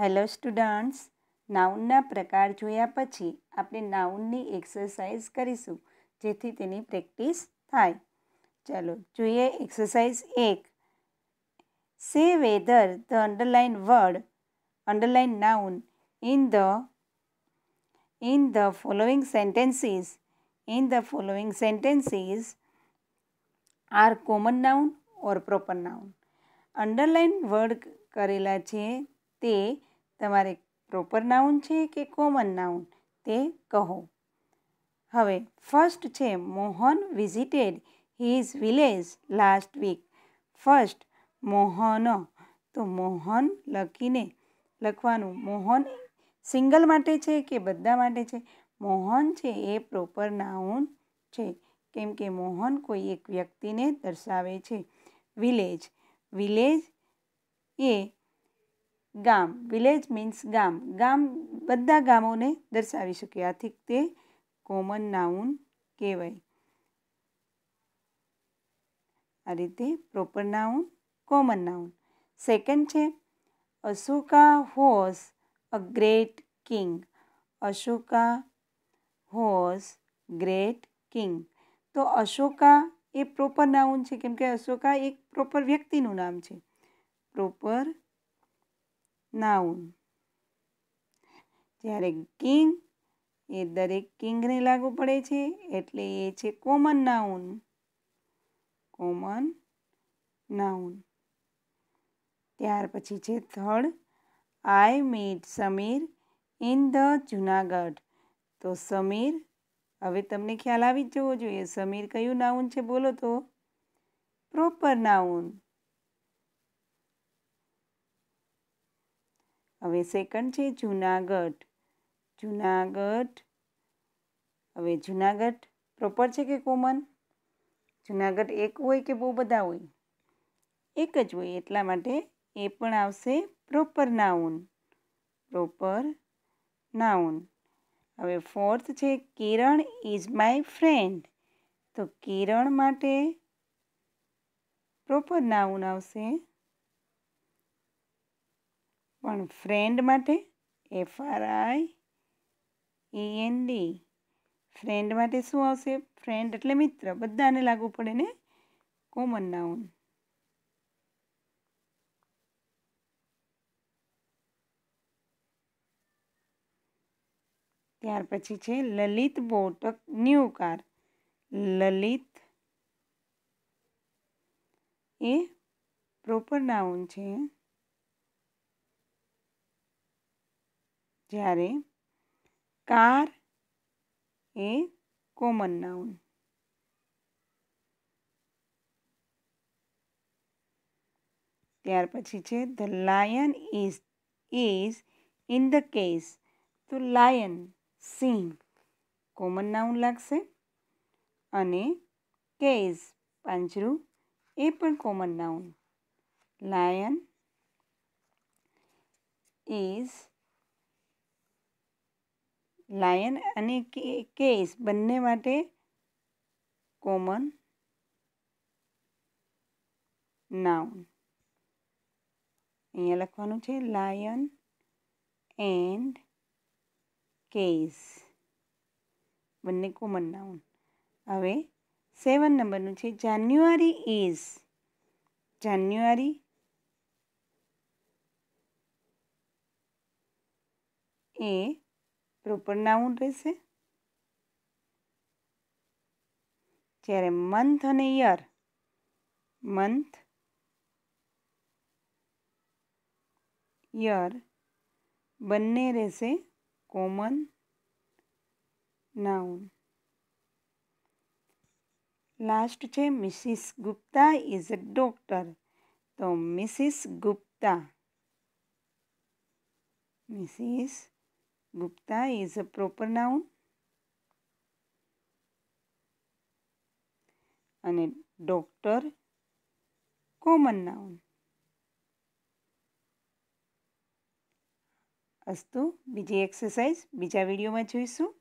Hello students નાઉનના પ્રકાર જોયા પછી આપણે નાઉનની એક્સરસાઇઝ કરીશું જેથી તેની પ્રેક્ટિસ થાય ચાલો જોઈએ એક્સરસાઇઝ એક say whether the underline word underline noun in the in the following sentences in the following sentences are common noun or proper noun underline word કરેલા છે તે તમારે પ્રોપર નાઉન છે કે કોમન નાઉન તે કહો હવે ફર્સ્ટ છે Mohan visited his village last week first Mohan તો મોહન લખીને લખવાનું મોહન સિંગલ માટે છે કે બધા માટે છે મોહન છે એ પ્રોપર નાઉન છે કેમ કે મોહન કોઈ એક વ્યક્તિને દર્શાવે છે વિલેજ વિલેજ એ ગામ વિલેજ મીન્સ ગામ ગામ બધા ગામોને દર્શાવી શકે આથી તે કોમન નાઉન કહેવાય આ રીતે proper noun common noun second છે Ashoka was a great king Ashoka was great king તો અશોકા એ પ્રોપર નાઉન છે કેમ કે અશોકા એક પ્રોપર વ્યક્તિનું નામ છે પ્રોપર નાઉન જ્યારે કિંગ એ દરેક કિંગને લાગુ પડે છે એટલે એ છે કોમન નાઉન કોમન નાઉન ત્યાર પછી છે third I met Samir in the Junagadh તો સમીર હવે તમને ખ્યાલ આવી જ જવો જોઈએ સમીર કયું નાઉન છે બોલો તો પ્રોપર નાઉન હવે સેકન્ડ છે જૂનાગઢ જૂનાગઢ હવે જૂનાગઢ પ્રોપર છે કે કોમન જૂનાગઢ એક હોય કે બહુ બધા હોય એક જ હોય એટલા માટે એ પણ આવશે પ્રોપર નાઉન પ્રોપર નાઉન હવે ફોર્થ છે કિરણ ઇઝ માય ફ્રેન્ડ તો કિરણ માટે પ્રોપર નાઉન આવશે પણ ફ્રેન્ડ માટે F R I E N D friend માટે શું આવશે ફ્રેન્ડ એટલે મિત્ર બધાને લાગુ પડે ને કોમન નાઉન ત્યાર પછી છે Lalit bought a new car Lalit એ પ્રોપર નાઉન છે જ્યારે કાર એ કોમન નાઉન ત્યાર પછી છે the lion is is in the cage તો લાયન સિંહ કોમન નાઉન લાગશે અને કેસ પાંજરું એ પણ common noun lion is lion અને કેસ બંને માટે કોમન નાઉન અહીંયા લખવાનું છે લાયન એન્ડ કેસ બંને કોમન નાઉન હવે સેવન નંબરનું છે જાન્યુઆરી ઇઝ જાન્યુઆરી એ પ્રોપર નાઉન રહેશે જ્યારે મંથ અને યર મંથ યર બંને રહેશે કોમન નાઉન લાસ્ટ છે Mrs Gupta is a doctor તો Mrs Gupta Mrs Gupta is a proper noun. અને ડોક્ટર કોમન નાઉન અસ્તુ બીજી એક્સરસાઇઝ બીજા વિડીયોમાં જોઈશું